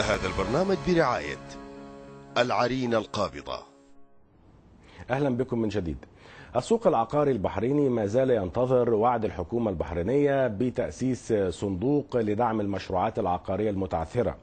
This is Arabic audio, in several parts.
هذا البرنامج برعاية العرين القابضة أهلا بكم من جديد السوق العقاري البحريني ما زال ينتظر وعد الحكومة البحرينية بتأسيس صندوق لدعم المشروعات العقارية المتعثرة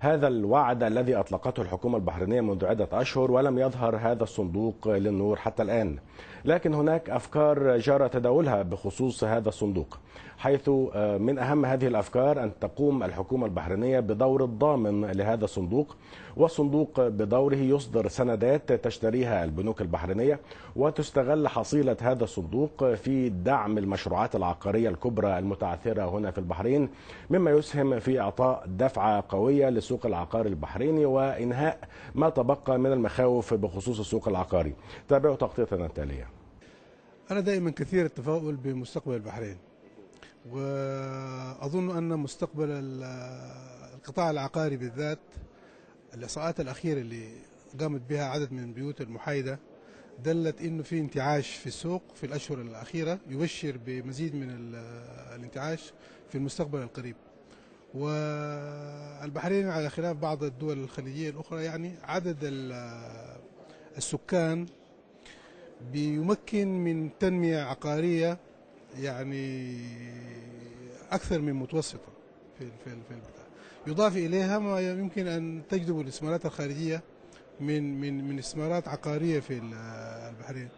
هذا الوعد الذي أطلقته الحكومة البحرينية منذ عدة أشهر ولم يظهر هذا الصندوق للنور حتى الآن لكن هناك أفكار جرى تداولها بخصوص هذا الصندوق حيث آه، من أهم هذه الأفكار أن تقوم الحكومة البحرينية بدور الضامن لهذا الصندوق والصندوق بدوره يصدر سندات تشتريها البنوك البحرينية وتستغل حصيلة هذا الصندوق في دعم المشروعات العقارية الكبرى المتعثرة هنا في البحرين مما يسهم في إعطاء دفعة قوية السوق العقاري البحريني وإنهاء ما تبقى من المخاوف بخصوص السوق العقاري تابعوا تغطيتنا التالية أنا دائما كثير التفاؤل بمستقبل البحرين وأظن أن مستقبل القطاع العقاري بالذات الإحصاءات الأخيرة اللي قامت بها عدد من البيوت المحايدة دلت انه في انتعاش في السوق في الاشهر الاخيره يبشر بمزيد من الانتعاش في المستقبل القريب والبحرين على خلاف بعض الدول الخليجية الأخرى يعني عدد السكان بيمكن من تنمية عقارية يعني أكثر من متوسطة في في في البتاع. يضاف إليها ما يمكن أن تجذب الاستثمارات الخارجية من من من استثمارات عقارية في البحرين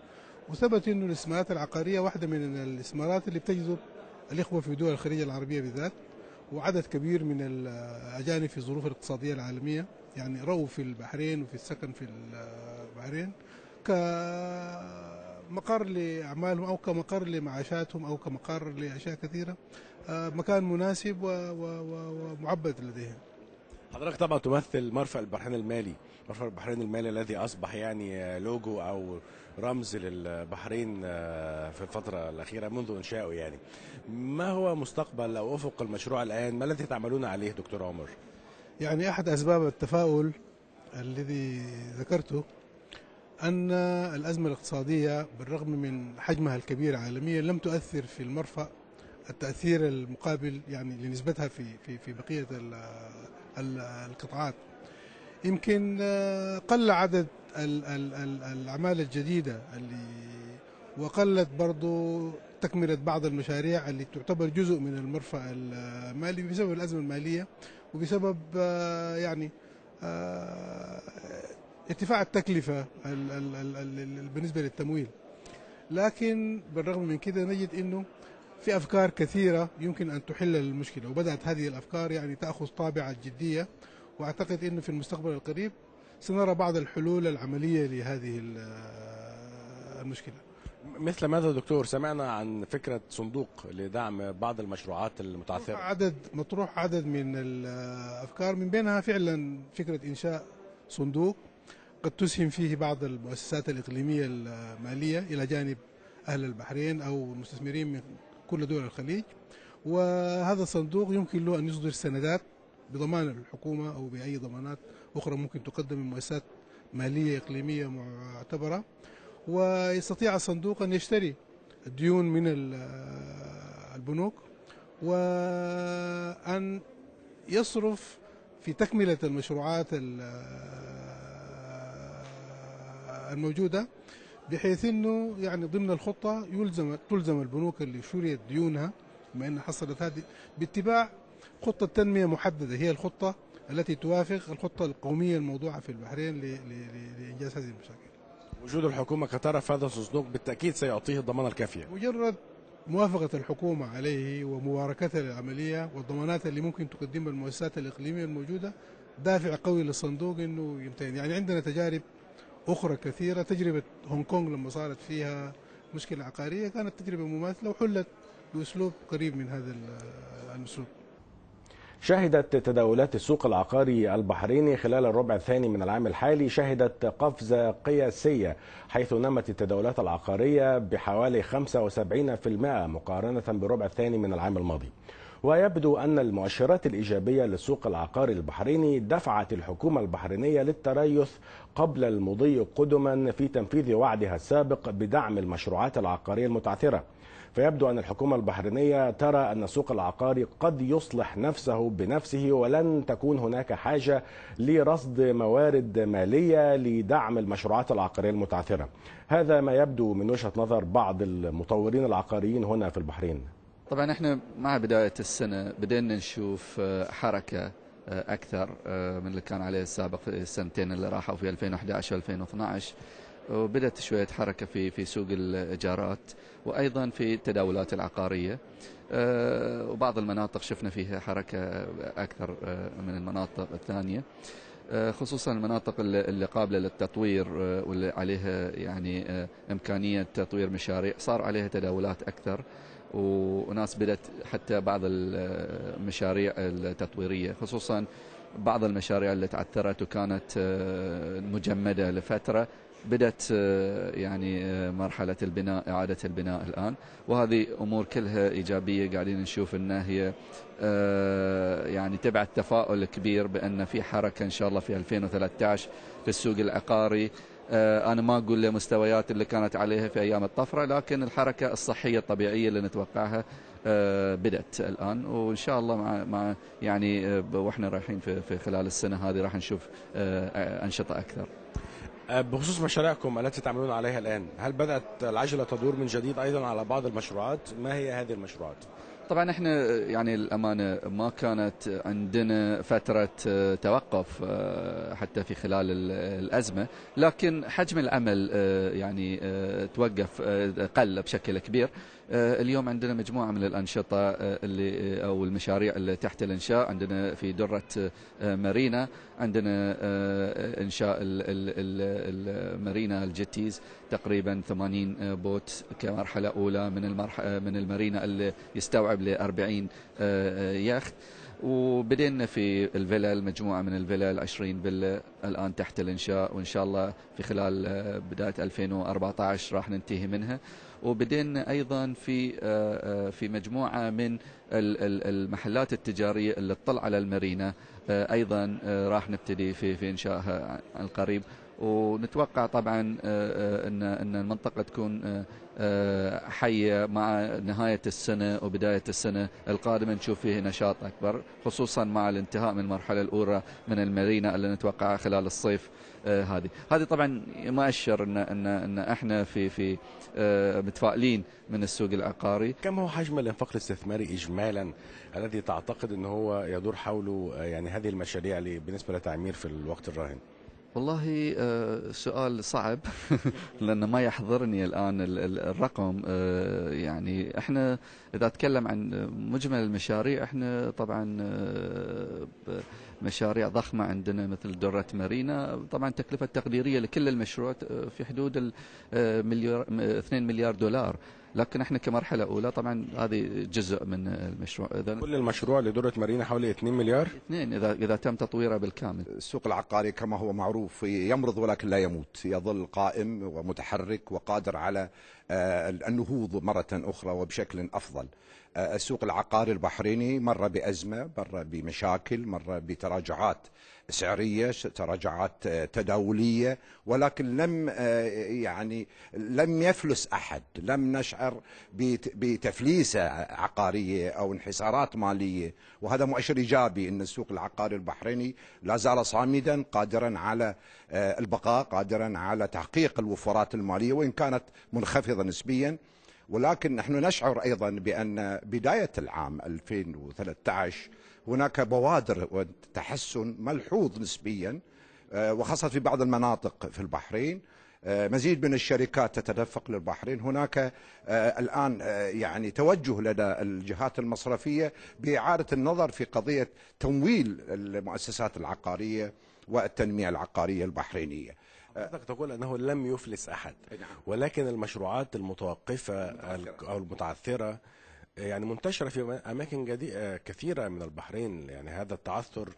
وثبت أن الاستثمارات العقارية واحدة من الاستثمارات اللي بتجذب الإخوة في دول الخليج العربية بالذات وعدد كبير من الأجانب في الظروف الاقتصادية العالمية يعني رأوا في البحرين وفي السكن في البحرين كمقر لأعمالهم أو كمقر لمعاشاتهم أو كمقر لأشياء كثيرة آه، مكان مناسب ومعبد لديهم حضرتك طبعا تمثل مرفأ البحرين المالي مرفأ البحرين المالي الذي أصبح يعني لوجو أو رمز للبحرين آه، في الفترة الأخيرة منذ إنشائه يعني ما هو مستقبل أو أفق المشروع الآن ما الذي تعملون عليه دكتور عمر يعني أحد أسباب التفاؤل الذي ذكرته أن الأزمة الاقتصادية بالرغم من حجمها الكبير عالميا لم تؤثر في المرفأ التاثير المقابل يعني لنسبتها في في في بقيه القطاعات يمكن آه، قل عدد الاعمال الجديده اللي وقلت برضو تكملة بعض المشاريع اللي تعتبر جزء من المرفأ المالي بسبب الأزمة المالية وبسبب آه، يعني آه، ارتفاع التكلفة بالنسبة للتمويل لكن بالرغم من كده نجد أنه في أفكار كثيرة يمكن أن تحل المشكلة وبدأت هذه الأفكار يعني تأخذ طابع الجدية وأعتقد أنه في المستقبل القريب سنرى بعض الحلول العملية لهذه المشكلة مثل ماذا دكتور سمعنا عن فكرة صندوق لدعم بعض المشروعات المتعثرة عدد مطروح عدد من الأفكار من بينها فعلا فكرة إنشاء صندوق قد تسهم فيه بعض المؤسسات الإقليمية المالية إلى جانب أهل البحرين أو المستثمرين من كل دول الخليج وهذا الصندوق يمكن له أن يصدر سندات بضمان الحكومة أو بأي ضمانات أخرى ممكن تقدم من مؤسسات مالية إقليمية معتبرة ويستطيع الصندوق أن يشتري ديون من البنوك وأن يصرف في تكملة المشروعات الموجودة بحيث انه يعني ضمن الخطه يلزم تلزم البنوك اللي شريت ديونها بما انها حصلت هذه باتباع خطه تنميه محدده هي الخطه التي توافق الخطه القوميه الموضوعه في البحرين لانجاز هذه المشاكل. وجود الحكومه كطرف هذا الصندوق بالتاكيد سيعطيه الضمانه الكافيه. مجرد موافقة الحكومة عليه ومباركتها للعملية والضمانات اللي ممكن تقدمها المؤسسات الإقليمية الموجودة دافع قوي للصندوق انه يمتهن يعني عندنا تجارب أخرى كثيرة تجربة هونغ كونغ لما صارت فيها مشكلة عقارية كانت تجربة مماثلة وحلت بأسلوب قريب من هذا الأسلوب شهدت تداولات السوق العقاري البحريني خلال الربع الثاني من العام الحالي شهدت قفزة قياسية حيث نمت التداولات العقارية بحوالي 75% مقارنة بالربع الثاني من العام الماضي ويبدو أن المؤشرات الإيجابية للسوق العقاري البحريني دفعت الحكومة البحرينية للتريث قبل المضي قدما في تنفيذ وعدها السابق بدعم المشروعات العقارية المتعثرة فيبدو أن الحكومة البحرينية ترى أن السوق العقاري قد يصلح نفسه بنفسه ولن تكون هناك حاجة لرصد موارد مالية لدعم المشروعات العقارية المتعثرة هذا ما يبدو من وجهة نظر بعض المطورين العقاريين هنا في البحرين طبعا احنا مع بداية السنة بدينا نشوف آه، حركة آه، أكثر آه، من اللي كان عليه السابق في السنتين اللي راحوا في 2011 و 2012 وبدأت شوية حركة في في سوق الإيجارات وأيضا في التداولات العقارية وبعض المناطق شفنا فيها حركة أكثر من المناطق الثانية خصوصا المناطق اللي قابلة للتطوير واللي عليها يعني إمكانية تطوير مشاريع صار عليها تداولات أكثر وناس بدأت حتى بعض المشاريع التطويرية خصوصا بعض المشاريع اللي تعثرت وكانت آه، مجمدة لفترة بدأت آه، يعني آه، مرحلة البناء إعادة البناء الآن وهذه أمور كلها إيجابية قاعدين نشوف أنها هي يعني تبعت تفاؤل كبير بأن في حركة إن شاء الله في 2013 في السوق العقاري آه، أنا ما أقول لمستويات اللي كانت عليها في أيام الطفرة لكن الحركة الصحية الطبيعية اللي نتوقعها آه، بدأت الآن وإن شاء الله مع, مع يعني آه، وإحنا رايحين في, في خلال السنة هذه راح نشوف أنشطة أكثر بخصوص مشاريعكم التي تعملون عليها الآن هل بدأت العجلة تدور من جديد أيضا على بعض المشروعات ما هي هذه المشروعات؟ طبعا احنا يعني الامانه ما كانت عندنا فتره آه، توقف آه، حتى في خلال الازمه لكن حجم العمل آه، يعني توقف قل بشكل كبير آه، اليوم عندنا مجموعة من الأنشطة آه، اللي آه، أو المشاريع اللي تحت الإنشاء عندنا في درة مارينا عندنا إنشاء المارينا الجتيز تقريبا 80 بوت كمرحلة أولى من من المارينا اللي يستوعب ل 40 يخت وبدينا في الفلل مجموعة من الفلل 20 فيلا الآن تحت الإنشاء وإن شاء الله في خلال بداية 2014 راح ننتهي منها وبدينا أيضا في آه، آه، في مجموعة من المحلات التجارية اللي تطل على المارينا آه، أيضا راح نبتدي في في إنشائها عن قريب ونتوقع طبعا ان ان المنطقه تكون حيه مع نهايه السنه وبدايه السنه القادمه نشوف فيه نشاط اكبر خصوصا مع الانتهاء من المرحله الاولى من المارينا اللي نتوقعها خلال الصيف آه، هذه هذه طبعا اشر ان ان ان احنا في في آه، متفائلين من السوق العقاري كم هو حجم الانفاق الاستثماري اجمالا الذي تعتقد ان هو يدور حوله آه، يعني هذه المشاريع بالنسبه لتعمير في الوقت الراهن والله سؤال صعب لأنه ما يحضرني الآن الرقم يعني احنا إذا أتكلم عن مجمل المشاريع احنا طبعا مشاريع ضخمة عندنا مثل درة مارينا طبعا تكلفة تقديرية لكل المشروع آه، في حدود 2 آه، مليار دولار لكن احنا كمرحله اولى طبعا هذه جزء من المشروع اذا كل المشروع لدرة مارينا حوالي 2 مليار 2 اذا اذا تم تطويره بالكامل السوق العقاري كما هو معروف يمرض ولكن لا يموت يظل قائم ومتحرك وقادر على آه، النهوض مره اخرى وبشكل افضل السوق العقاري البحريني مر بأزمة مر بمشاكل مر بتراجعات سعرية تراجعات آه، تداولية ولكن لم آه، يعني لم يفلس أحد لم نشعر بتفليسة عقارية أو انحسارات مالية وهذا مؤشر إيجابي أن السوق العقاري البحريني لا زال صامدا قادرا على آه، البقاء قادرا على تحقيق الوفرات المالية وإن كانت منخفضة نسبيا ولكن نحن نشعر ايضا بان بدايه العام 2013 هناك بوادر وتحسن ملحوظ نسبيا آه، وخاصه في بعض المناطق في البحرين آه، مزيد من الشركات تتدفق للبحرين هناك آه، الآن يعني توجه لدى الجهات المصرفية بإعادة النظر في قضية تمويل المؤسسات العقارية والتنمية العقارية البحرينية حضرتك تقول انه لم يفلس احد نعم. ولكن المشروعات المتوقفه او المتعثره يعني منتشره في اماكن كثيره من البحرين يعني هذا التعثر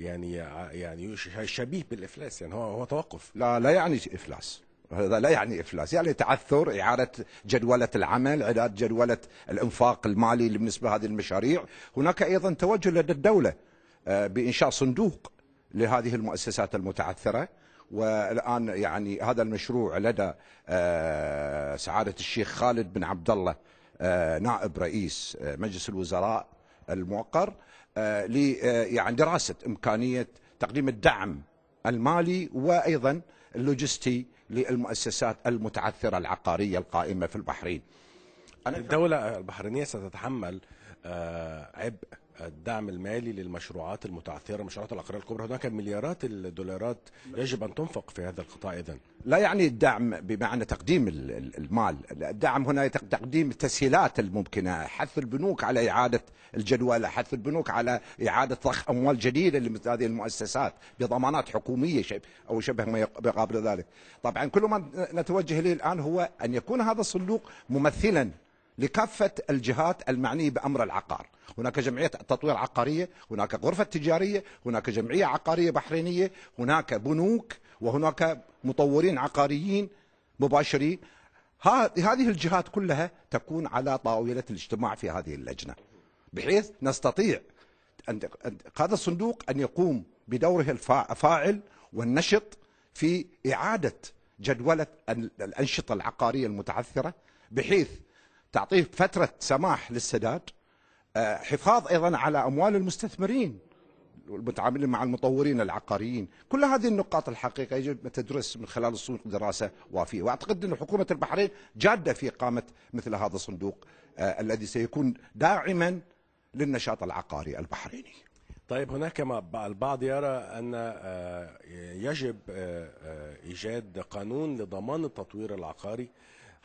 يعني يعني شبيه بالافلاس يعني هو هو توقف لا لا يعني افلاس هذا لا يعني افلاس يعني تعثر اعاده جدوله العمل اعاده جدوله الانفاق المالي بالنسبه لهذه المشاريع هناك ايضا توجه لدى الدوله آه، بانشاء صندوق لهذه المؤسسات المتعثره والآن يعني هذا المشروع لدى آه، سعادة الشيخ خالد بن عبد الله آه، نائب رئيس آه، مجلس الوزراء الموقر ل يعني دراسة إمكانية تقديم الدعم المالي وأيضا اللوجستي للمؤسسات المتعثرة العقارية القائمة في البحرين الدولة البحرينية ستتحمل عبء الدعم المالي للمشروعات المتعثره مشروعات العقاريه الكبرى هناك مليارات الدولارات يجب ان تنفق في هذا القطاع اذا لا يعني الدعم بمعنى تقديم المال الدعم هنا تقديم التسهيلات الممكنه حث البنوك على اعاده الجدوله حث البنوك على اعاده ضخ اموال جديده لمثل هذه المؤسسات بضمانات حكوميه او شبه ما يقابل ذلك طبعا كل ما نتوجه اليه الان هو ان يكون هذا الصندوق ممثلا لكافة الجهات المعنية بأمر العقار هناك جمعية تطوير عقارية هناك غرفة تجارية هناك جمعية عقارية بحرينية هناك بنوك وهناك مطورين عقاريين مباشرين هذه الجهات كلها تكون على طاولة الاجتماع في هذه اللجنة بحيث نستطيع أن هذا الصندوق أن يقوم بدوره الفاعل والنشط في إعادة جدولة الأنشطة العقارية المتعثرة بحيث تعطيه فترة سماح للسداد آه، حفاظ أيضا على أموال المستثمرين المتعاملين مع المطورين العقاريين كل هذه النقاط الحقيقة يجب أن تدرس من خلال الصندوق دراسة وافية وأعتقد أن حكومة البحرين جادة في إقامة مثل هذا الصندوق آه، الذي سيكون داعما للنشاط العقاري البحريني طيب هناك ما البعض يرى أن آه، يجب إيجاد قانون لضمان التطوير العقاري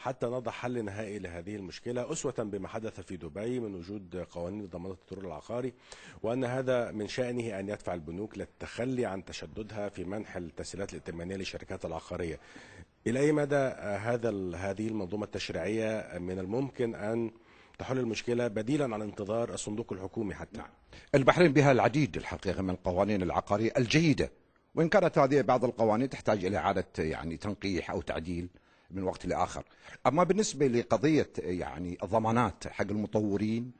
حتى نضع حل نهائي لهذه المشكلة أسوة بما حدث في دبي من وجود قوانين ضمانة الترول العقاري وأن هذا من شأنه أن يدفع البنوك للتخلي عن تشددها في منح التسهيلات الائتمانية للشركات العقارية إلى أي مدى هذا هذه المنظومة التشريعية من الممكن أن تحل المشكلة بديلا عن انتظار الصندوق الحكومي حتى البحرين بها العديد الحقيقة من القوانين العقارية الجيدة وإن كانت هذه بعض القوانين تحتاج إلى إعادة يعني تنقيح أو تعديل من وقت لاخر اما بالنسبه لقضيه يعني الضمانات حق المطورين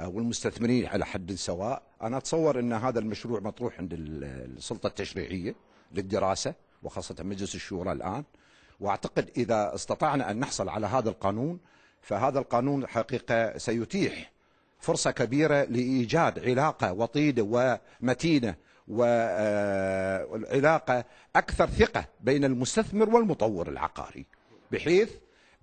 آه، والمستثمرين على حد سواء انا اتصور ان هذا المشروع مطروح عند السلطه التشريعيه للدراسه وخاصه مجلس الشورى الان واعتقد اذا استطعنا ان نحصل على هذا القانون فهذا القانون حقيقه سيتيح فرصه كبيره لايجاد علاقه وطيده ومتينه وعلاقه آه، اكثر ثقه بين المستثمر والمطور العقاري بحيث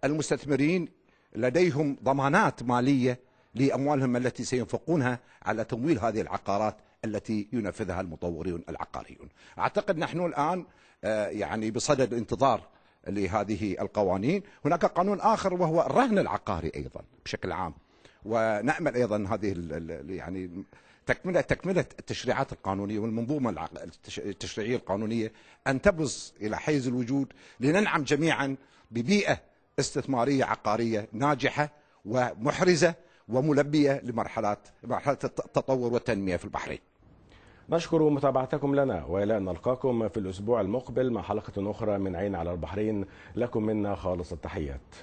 المستثمرين لديهم ضمانات ماليه لاموالهم التي سينفقونها على تمويل هذه العقارات التي ينفذها المطورون العقاريون. اعتقد نحن الان آه، يعني بصدد انتظار لهذه القوانين، هناك قانون اخر وهو الرهن العقاري ايضا بشكل عام. ونامل ايضا هذه يعني تكمله تكمله التشريعات القانونيه والمنظومه التشريعيه القانونيه ان تبرز الى حيز الوجود لننعم جميعا ببيئة استثمارية عقارية ناجحة ومحرزة وملبية لمرحلات مرحلة التطور والتنمية في البحرين نشكر متابعتكم لنا والى ان نلقاكم في الاسبوع المقبل مع حلقه اخرى من عين على البحرين لكم منا خالص التحيات